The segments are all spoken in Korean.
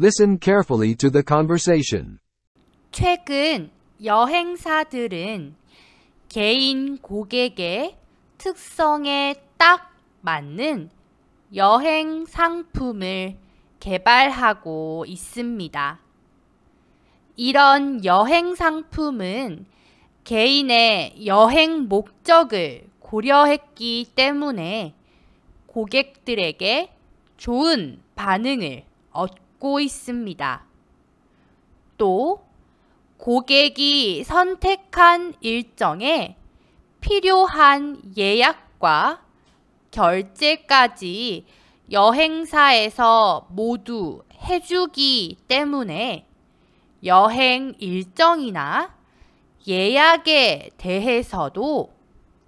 Listen carefully to the conversation. 최근 여행사들은 개인 고객의 특성에 딱 맞는 여행 상품을 개발하고 있습니다. 이런 여행 상품은 개인의 여행 목적을 고려했기 때문에 고객들에게 좋은 반응을 얻고 받고 있습니다. 또 고객이 선택한 일정에 필요한 예약과 결제까지 여행사에서 모두 해주기 때문에 여행 일정이나 예약에 대해서도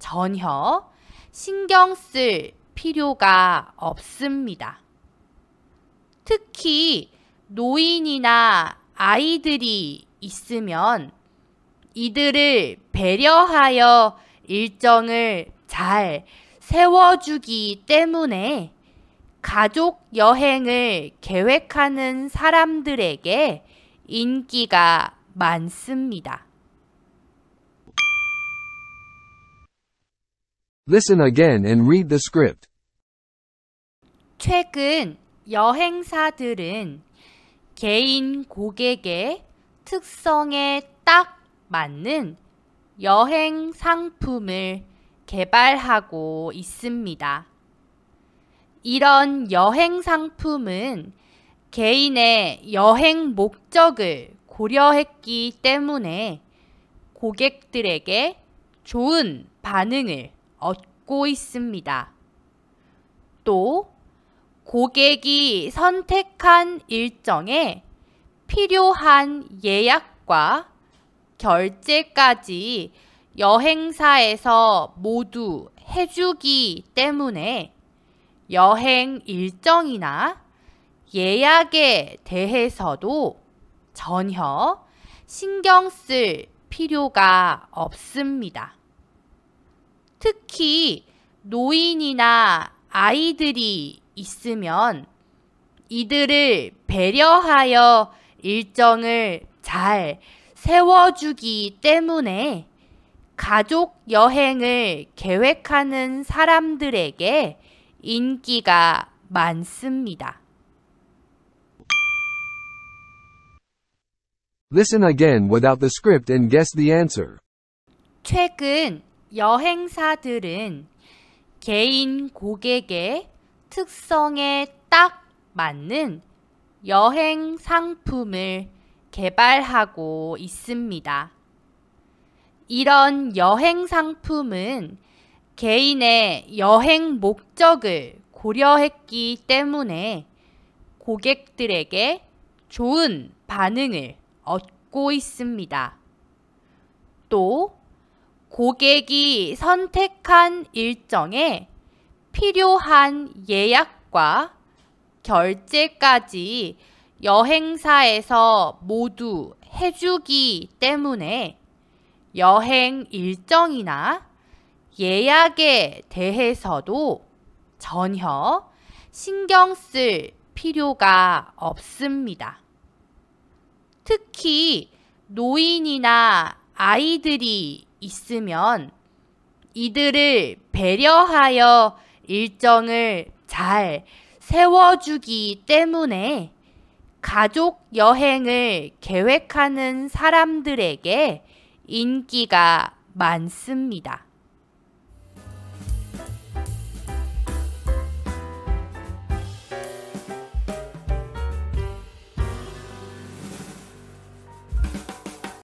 전혀 신경 쓸 필요가 없습니다. 특히 노인이나 아이들이 있으면 이들을 배려하여 일정을 잘 세워주기 때문에 가족 여행을 계획하는 사람들에게 인기가 많습니다. Listen again and read the script. 최근 여행사들은 개인 고객의 특성에 딱 맞는 여행 상품을 개발하고 있습니다. 이런 여행 상품은 개인의 여행 목적을 고려했기 때문에 고객들에게 좋은 반응을 얻고 있습니다. 또 고객이 선택한 일정에 필요한 예약과 결제까지 여행사에서 모두 해주기 때문에 여행 일정이나 예약에 대해서도 전혀 신경 쓸 필요가 없습니다. 특히 노인이나 아이들이 있으면 이들을 배려하여 일정을 잘 세워주기 때문에 가족 여행을 계획하는 사람들에게 인기가 많습니다. Listen again without the script and guess the answer. 최근 여행사들은 개인 고객의 특성에 딱 맞는 여행 상품을 개발하고 있습니다. 이런 여행 상품은 개인의 여행 목적을 고려했기 때문에 고객들에게 좋은 반응을 얻고 있습니다. 또 고객이 선택한 일정에 필요한 예약과 결제까지 여행사에서 모두 해주기 때문에 여행 일정이나 예약에 대해서도 전혀 신경 쓸 필요가 없습니다. 특히 노인이나 아이들이 있으면 이들을 배려하여 일정을 잘 세워주기 때문에 가족 여행을 계획하는 사람들에게 인기가 많습니다.